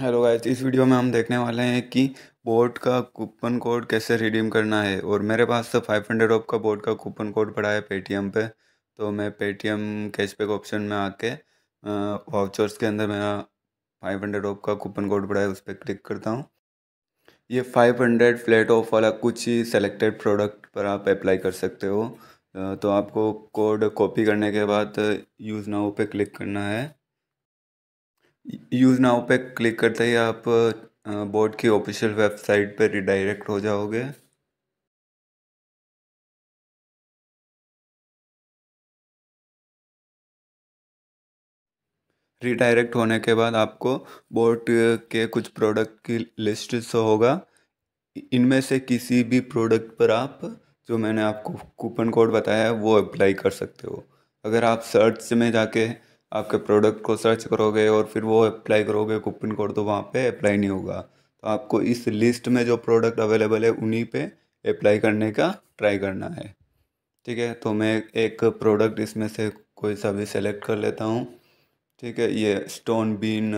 hello guys इस video में हम देखने वाले हैं कि बोर्ड का कूपन कोड कैसे रिडीम करना है और मेरे पास तो फाइव हंड्रेड ऑफ का बोर्ड का कूपन कोड पड़ा है पेटीएम पे तो मैं पेटीएम कैशबैक ऑप्शन में आके वाउचर्स के अंदर मेरा फाइव हंड्रेड ऑफ का कूपन कोड पड़ा है उस पर क्लिक करता हूँ ये फाइव हंड्रेड फ्लैट ऑफ वाला कुछ ही सेलेक्टेड प्रोडक्ट पर आप अप्लाई कर सकते हो तो आपको कोड कॉपी करने के बाद यूज़ नाउ पर क्लिक करना है यूज़ नाउ पे क्लिक करते ही आप बोर्ड की ऑफिशियल वेबसाइट पर रिडायरेक्ट हो जाओगे रिडायरेक्ट होने के बाद आपको बोर्ड के कुछ प्रोडक्ट की लिस्ट से होगा इनमें से किसी भी प्रोडक्ट पर आप जो मैंने आपको कूपन कोड बताया है वो अप्लाई कर सकते हो अगर आप सर्च में जाके आपके प्रोडक्ट को सर्च करोगे और फिर वो अप्लाई करोगे कूपन कोड तो वहाँ पे अप्लाई नहीं होगा तो आपको इस लिस्ट में जो प्रोडक्ट अवेलेबल है उन्हीं पे अप्लाई करने का ट्राई करना है ठीक है तो मैं एक प्रोडक्ट इसमें से कोई सा भी सेलेक्ट कर लेता हूँ ठीक है ये स्टोन बीन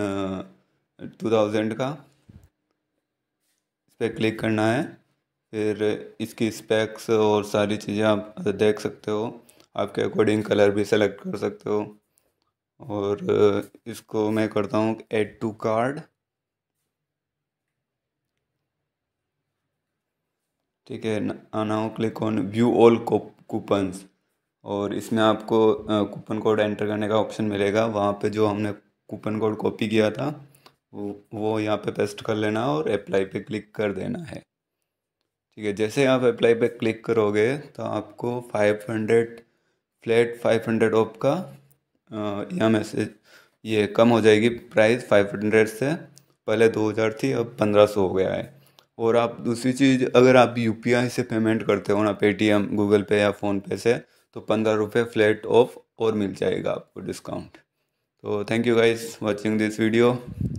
टू थाउजेंड का इस पर क्लिक करना है फिर इसकी स्पेक्स और सारी चीज़ें आप देख सकते हो आपके अकॉर्डिंग कलर भी सेलेक्ट कर सकते हो और इसको मैं करता हूँ ऐड टू कार्ड ठीक है आना हो click on view all coupons और इसमें आपको कूपन कोड एंटर करने का ऑप्शन मिलेगा वहाँ पे जो हमने कूपन कोड कॉपी किया था वो वो यहाँ पे पेस्ट कर लेना और अप्लाई पे क्लिक कर देना है ठीक है जैसे आप अप्लाई पे क्लिक करोगे तो आपको 500 फ्लैट 500 हंड्रेड ऑफ का या मैसेज ये कम हो जाएगी प्राइस फाइव हंड्रेड से पहले दो हज़ार थी अब पंद्रह सौ हो गया है और आप दूसरी चीज़ अगर आप यू से पेमेंट करते हो ना पेटीएम गूगल पे या फ़ोनपे से तो पंद्रह रुपये फ्लैट ऑफ और मिल जाएगा आपको डिस्काउंट तो thank you guys watching this video